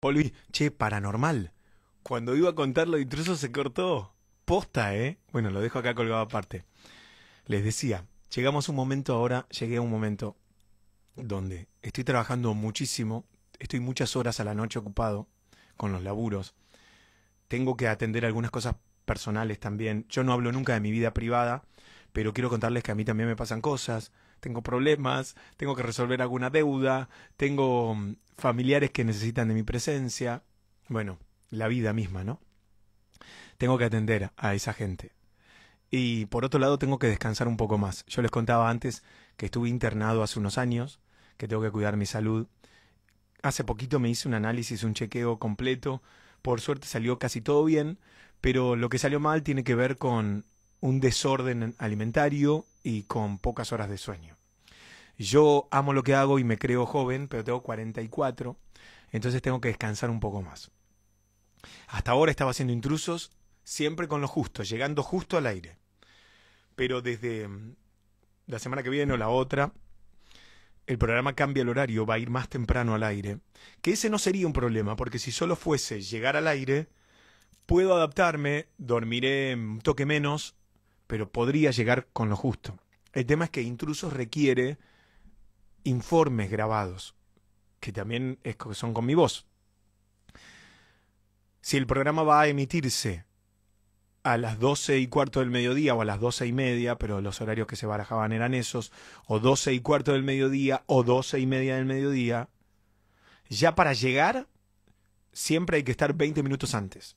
Volví, che, paranormal. Cuando iba a contar lo de se cortó. Posta, ¿eh? Bueno, lo dejo acá colgado aparte. Les decía, llegamos a un momento ahora, llegué a un momento donde estoy trabajando muchísimo, estoy muchas horas a la noche ocupado con los laburos. Tengo que atender algunas cosas personales también. Yo no hablo nunca de mi vida privada, pero quiero contarles que a mí también me pasan cosas tengo problemas, tengo que resolver alguna deuda, tengo mm, familiares que necesitan de mi presencia. Bueno, la vida misma, ¿no? Tengo que atender a esa gente. Y por otro lado, tengo que descansar un poco más. Yo les contaba antes que estuve internado hace unos años, que tengo que cuidar mi salud. Hace poquito me hice un análisis, un chequeo completo. Por suerte salió casi todo bien, pero lo que salió mal tiene que ver con un desorden alimentario y con pocas horas de sueño. Yo amo lo que hago y me creo joven, pero tengo 44, entonces tengo que descansar un poco más. Hasta ahora estaba haciendo intrusos, siempre con lo justo, llegando justo al aire. Pero desde mm, la semana que viene o la otra, el programa cambia el horario, va a ir más temprano al aire. Que ese no sería un problema, porque si solo fuese llegar al aire, puedo adaptarme, dormiré un toque menos, pero podría llegar con lo justo. El tema es que intrusos requiere informes grabados, que también es, son con mi voz. Si el programa va a emitirse a las doce y cuarto del mediodía o a las doce y media, pero los horarios que se barajaban eran esos, o doce y cuarto del mediodía o doce y media del mediodía, ya para llegar siempre hay que estar 20 minutos antes.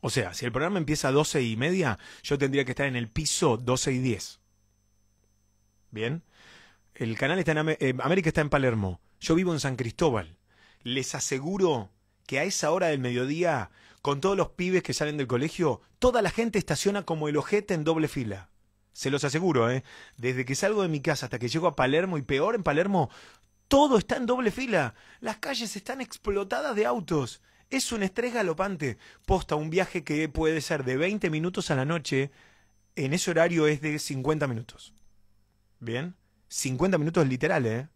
O sea, si el programa empieza a 12 y media, yo tendría que estar en el piso doce y 10. Bien. El canal está en eh, América está en Palermo. Yo vivo en San Cristóbal. Les aseguro que a esa hora del mediodía, con todos los pibes que salen del colegio, toda la gente estaciona como el ojete en doble fila. Se los aseguro, ¿eh? Desde que salgo de mi casa hasta que llego a Palermo y peor en Palermo, todo está en doble fila. Las calles están explotadas de autos. Es un estrés galopante. Posta un viaje que puede ser de 20 minutos a la noche, en ese horario es de 50 minutos. Bien. 50 minutos literales. ¿eh?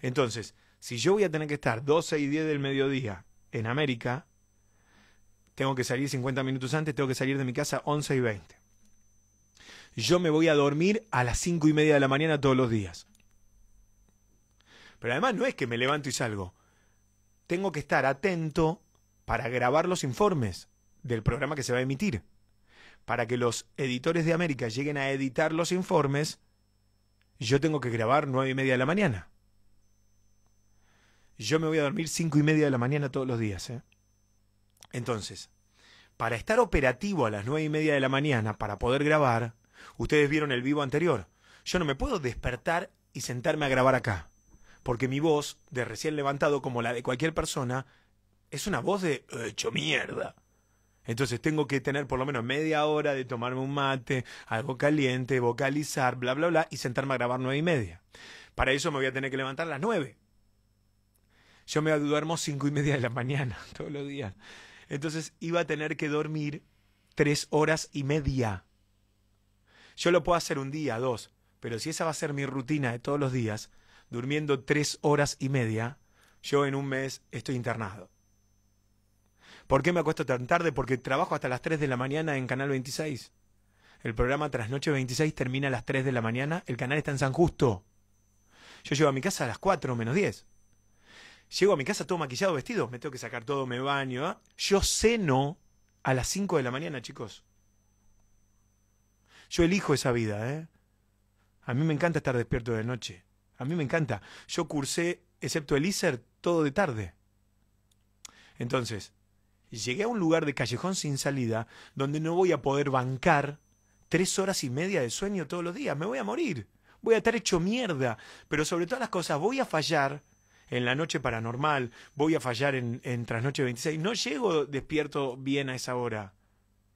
Entonces, si yo voy a tener que estar 12 y 10 del mediodía en América, tengo que salir 50 minutos antes, tengo que salir de mi casa 11 y 20. Yo me voy a dormir a las 5 y media de la mañana todos los días. Pero además no es que me levanto y salgo. Tengo que estar atento para grabar los informes del programa que se va a emitir. Para que los editores de América lleguen a editar los informes yo tengo que grabar nueve y media de la mañana. Yo me voy a dormir cinco y media de la mañana todos los días. ¿eh? Entonces, para estar operativo a las nueve y media de la mañana, para poder grabar, ustedes vieron el vivo anterior. Yo no me puedo despertar y sentarme a grabar acá. Porque mi voz, de recién levantado como la de cualquier persona, es una voz de eh, hecho mierda. Entonces tengo que tener por lo menos media hora de tomarme un mate, algo caliente, vocalizar, bla, bla, bla, y sentarme a grabar nueve y media. Para eso me voy a tener que levantar a las nueve. Yo me duermo cinco y media de la mañana todos los días. Entonces iba a tener que dormir tres horas y media. Yo lo puedo hacer un día, dos, pero si esa va a ser mi rutina de todos los días, durmiendo tres horas y media, yo en un mes estoy internado. ¿Por qué me acuesto tan tarde? Porque trabajo hasta las 3 de la mañana en Canal 26. El programa Trasnoche 26 termina a las 3 de la mañana. El canal está en San Justo. Yo llego a mi casa a las 4 menos 10. Llego a mi casa todo maquillado, vestido. Me tengo que sacar todo, me baño. ¿ah? Yo ceno a las 5 de la mañana, chicos. Yo elijo esa vida. ¿eh? A mí me encanta estar despierto de noche. A mí me encanta. Yo cursé, excepto el ISER, todo de tarde. Entonces, llegué a un lugar de callejón sin salida donde no voy a poder bancar tres horas y media de sueño todos los días. Me voy a morir. Voy a estar hecho mierda. Pero sobre todas las cosas, voy a fallar en la noche paranormal. Voy a fallar en, en Trasnoche 26. No llego despierto bien a esa hora.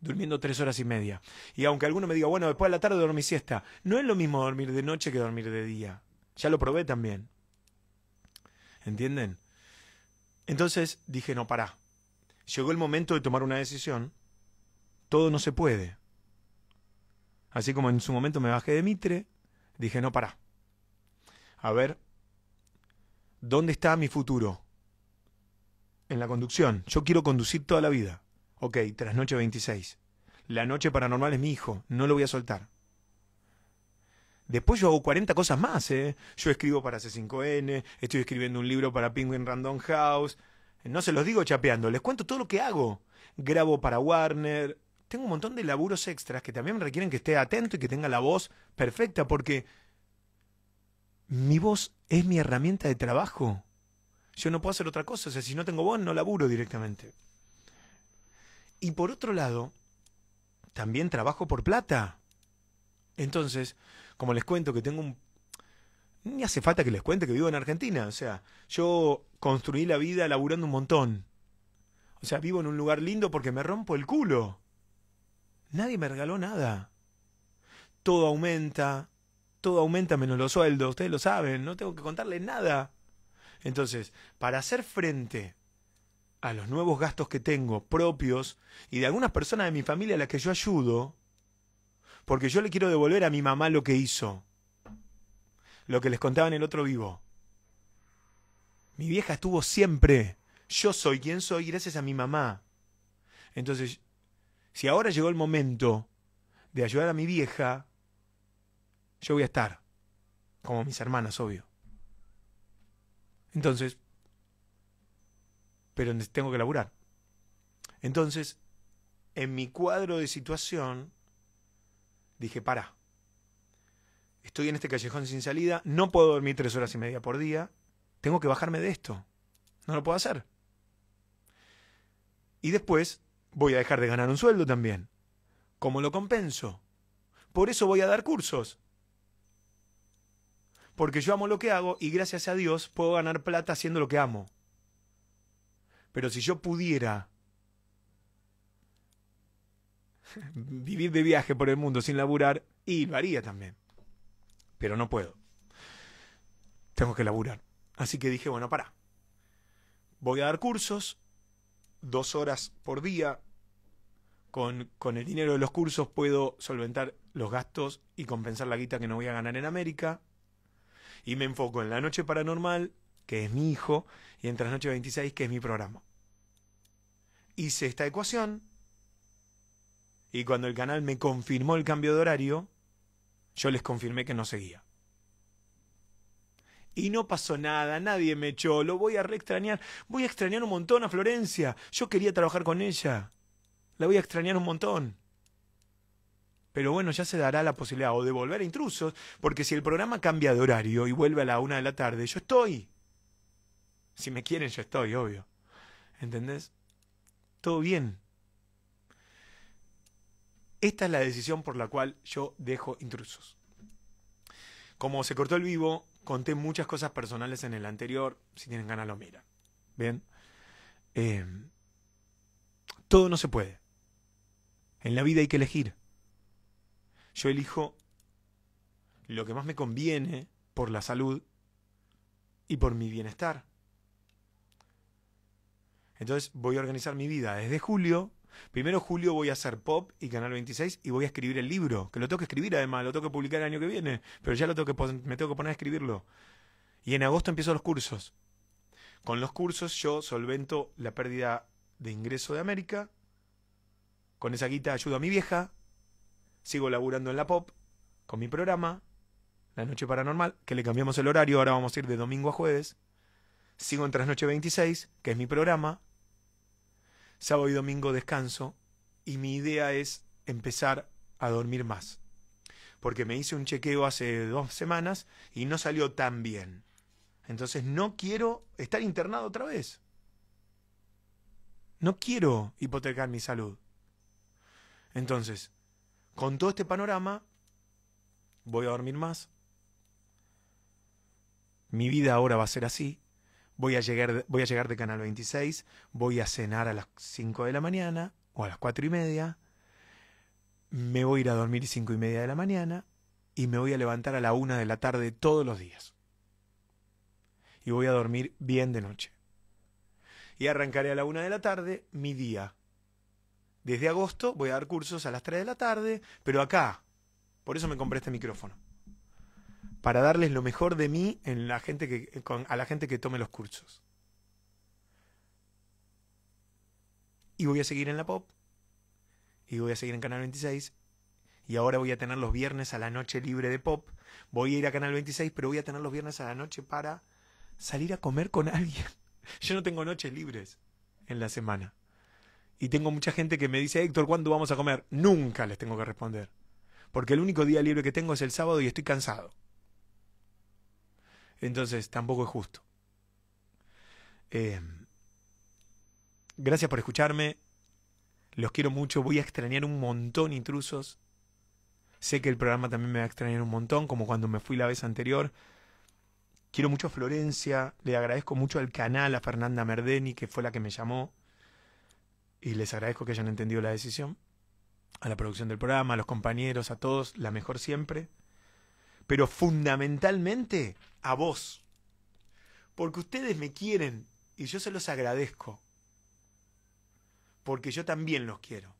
Durmiendo tres horas y media. Y aunque alguno me diga, bueno, después de la tarde dormí siesta. No es lo mismo dormir de noche que dormir de día. Ya lo probé también. ¿Entienden? Entonces dije, no, pará llegó el momento de tomar una decisión. Todo no se puede. Así como en su momento me bajé de Mitre, dije, no, pará. A ver, ¿dónde está mi futuro? En la conducción. Yo quiero conducir toda la vida. Ok, trasnoche 26. La noche paranormal es mi hijo, no lo voy a soltar. Después yo hago 40 cosas más, ¿eh? Yo escribo para C5N, estoy escribiendo un libro para Penguin Random House, no se los digo chapeando, les cuento todo lo que hago. Grabo para Warner, tengo un montón de laburos extras que también requieren que esté atento y que tenga la voz perfecta, porque mi voz es mi herramienta de trabajo. Yo no puedo hacer otra cosa, o sea, si no tengo voz no laburo directamente. Y por otro lado, también trabajo por plata. Entonces, como les cuento que tengo un... Ni hace falta que les cuente que vivo en Argentina. O sea, yo construí la vida laburando un montón. O sea, vivo en un lugar lindo porque me rompo el culo. Nadie me regaló nada. Todo aumenta, todo aumenta menos los sueldos, ustedes lo saben, no tengo que contarles nada. Entonces, para hacer frente a los nuevos gastos que tengo propios y de algunas personas de mi familia a las que yo ayudo, porque yo le quiero devolver a mi mamá lo que hizo, lo que les contaba en el otro vivo. Mi vieja estuvo siempre. Yo soy quien soy gracias a mi mamá. Entonces, si ahora llegó el momento de ayudar a mi vieja, yo voy a estar. Como mis hermanas, obvio. Entonces, pero tengo que laburar. Entonces, en mi cuadro de situación, dije, para. Estoy en este callejón sin salida, no puedo dormir tres horas y media por día, tengo que bajarme de esto. No lo puedo hacer. Y después voy a dejar de ganar un sueldo también. ¿Cómo lo compenso? Por eso voy a dar cursos. Porque yo amo lo que hago y gracias a Dios puedo ganar plata haciendo lo que amo. Pero si yo pudiera vivir de viaje por el mundo sin laburar, y lo haría también. Pero no puedo. Tengo que laburar. Así que dije, bueno, para, Voy a dar cursos, dos horas por día. Con, el dinero de los cursos puedo solventar los gastos y compensar la guita que no voy a ganar en América. Y me enfoco en la noche paranormal, que es mi hijo, y en Trasnoche 26, que es mi programa. Hice esta ecuación. Y cuando el canal me confirmó el cambio de horario, yo les confirmé que no seguía y no pasó nada, nadie me echó, lo voy a extrañar, voy a extrañar un montón a Florencia, yo quería trabajar con ella, la voy a extrañar un montón. Pero bueno, ya se dará la posibilidad o de volver a intrusos, porque si el programa cambia de horario y vuelve a la una de la tarde, yo estoy. Si me quieren, yo estoy, obvio. ¿Entendés? Todo bien. Esta es la decisión por la cual yo dejo intrusos. Como se cortó el vivo, Conté muchas cosas personales en el anterior. Si tienen ganas, lo miran. Bien. Eh, todo no se puede. En la vida hay que elegir. Yo elijo lo que más me conviene por la salud y por mi bienestar. Entonces voy a organizar mi vida desde julio Primero julio voy a hacer pop y Canal 26 y voy a escribir el libro, que lo tengo que escribir además, lo tengo que publicar el año que viene, pero ya lo tengo que me tengo que poner a escribirlo. Y en agosto empiezo los cursos. Con los cursos yo solvento la pérdida de ingreso de América. Con esa guita ayudo a mi vieja. Sigo laburando en la pop con mi programa, La Noche Paranormal, que le cambiamos el horario, ahora vamos a ir de domingo a jueves. Sigo en Trasnoche 26, que es mi programa, sábado y domingo descanso y mi idea es empezar a dormir más. Porque me hice un chequeo hace dos semanas y no salió tan bien. Entonces no quiero estar internado otra vez. No quiero hipotecar mi salud. Entonces, con todo este panorama, voy a dormir más. Mi vida ahora va a ser así voy a llegar, de Canal 26, voy a cenar a las 5 de la mañana o a las 4 y media, me voy a ir a dormir 5 y media de la mañana y me voy a levantar a la 1 de la tarde todos los días. Y voy a dormir bien de noche. Y arrancaré a la 1 de la tarde mi día. Desde agosto voy a dar cursos a las 3 de la tarde, pero acá. Por eso me compré este micrófono para darles lo mejor de mí a la gente que tome los cursos. Y voy a seguir en la pop. Y voy a seguir en Canal 26. Y ahora voy a tener los viernes a la noche libre de pop. Voy a ir a Canal 26, pero voy a tener los viernes a la noche para salir a comer con alguien. Yo no tengo noches libres en la semana. Y tengo mucha gente que me dice, Héctor, ¿cuándo vamos a comer? Nunca les tengo que responder. Porque el único día libre que tengo es el sábado y estoy cansado. Entonces, tampoco es justo. Eh, gracias por escucharme. Los quiero mucho. Voy a extrañar un montón intrusos. Sé que el programa también me va a extrañar un montón, como cuando me fui la vez anterior. Quiero mucho a Florencia. Le agradezco mucho al canal, a Fernanda Merdeni, que fue la que me llamó. Y les agradezco que hayan entendido la decisión. A la producción del programa, a los compañeros, a todos. La mejor siempre pero fundamentalmente a vos. Porque ustedes me quieren y yo se los agradezco. Porque yo también los quiero.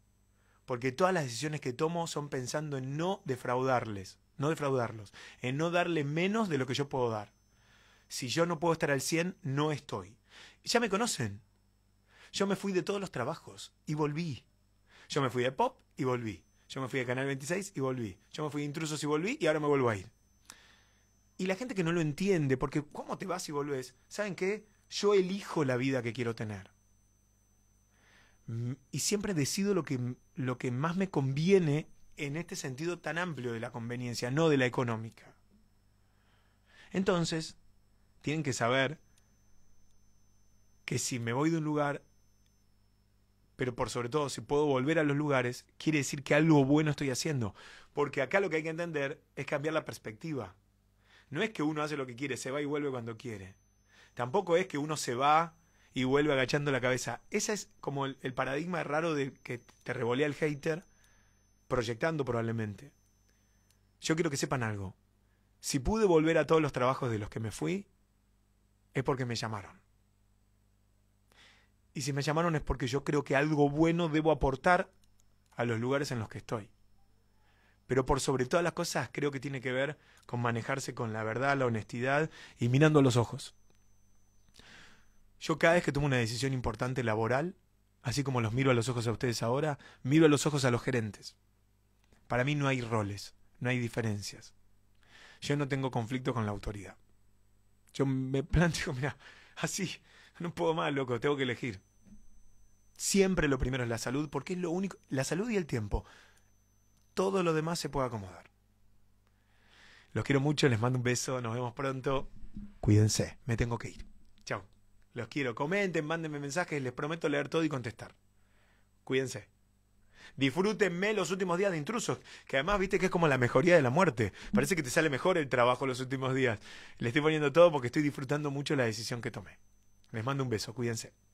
Porque todas las decisiones que tomo son pensando en no defraudarles, no defraudarlos, en no darle menos de lo que yo puedo dar. Si yo no puedo estar al 100, no estoy. Ya me conocen. Yo me fui de todos los trabajos y volví. Yo me fui de pop y volví. Yo me fui de Canal 26 y volví. Yo me fui de intrusos y volví y ahora me vuelvo a ir. Y la gente que no lo entiende, porque ¿cómo te vas y volvés? ¿Saben qué? Yo elijo la vida que quiero tener. Mm, y siempre decido lo que, lo que más me conviene en este sentido tan amplio de la conveniencia, no de la económica. Entonces, tienen que saber que si me voy de un lugar, pero por sobre todo si puedo volver a los lugares, quiere decir que algo bueno estoy haciendo. Porque acá lo que hay que entender es cambiar la perspectiva. No es que uno hace lo que quiere, se va y vuelve cuando quiere. Tampoco es que uno se va y vuelve agachando la cabeza. Ese es como el, paradigma raro de que te revolea el hater, proyectando probablemente. Yo quiero que sepan algo. Si pude volver a todos los trabajos de los que me fui, es porque me llamaron. Y si me llamaron es porque yo creo que algo bueno debo aportar a los lugares en los que estoy pero por sobre todas las cosas creo que tiene que ver con manejarse con la verdad, la honestidad y mirando a los ojos. Yo cada vez que tomo una decisión importante laboral, así como los miro a los ojos a ustedes ahora, miro a los ojos a los gerentes. Para mí no hay roles, no hay diferencias. Yo no tengo conflicto con la autoridad. Yo me planteo, mira, así, no puedo más, loco, tengo que elegir. Siempre lo primero es la salud, porque es lo único, la salud y el tiempo todo lo demás se puede acomodar. Los quiero mucho, les mando un beso, nos vemos pronto. Cuídense, me tengo que ir. Chao. Los quiero. Comenten, mándenme mensajes, les prometo leer todo y contestar. Cuídense. Disfrútenme los últimos días de intrusos, que además viste que es como la mejoría de la muerte. Parece que te sale mejor el trabajo los últimos días. Le estoy poniendo todo porque estoy disfrutando mucho la decisión que tomé. Les mando un beso, cuídense.